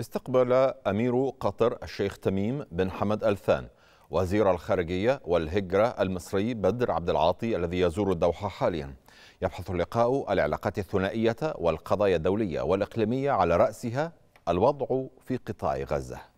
استقبل أمير قطر الشيخ تميم بن حمد الثان وزير الخارجية والهجرة المصري بدر عبد العاطي الذي يزور الدوحة حاليا يبحث اللقاء العلاقات الثنائية والقضايا الدولية والإقليمية على رأسها الوضع في قطاع غزة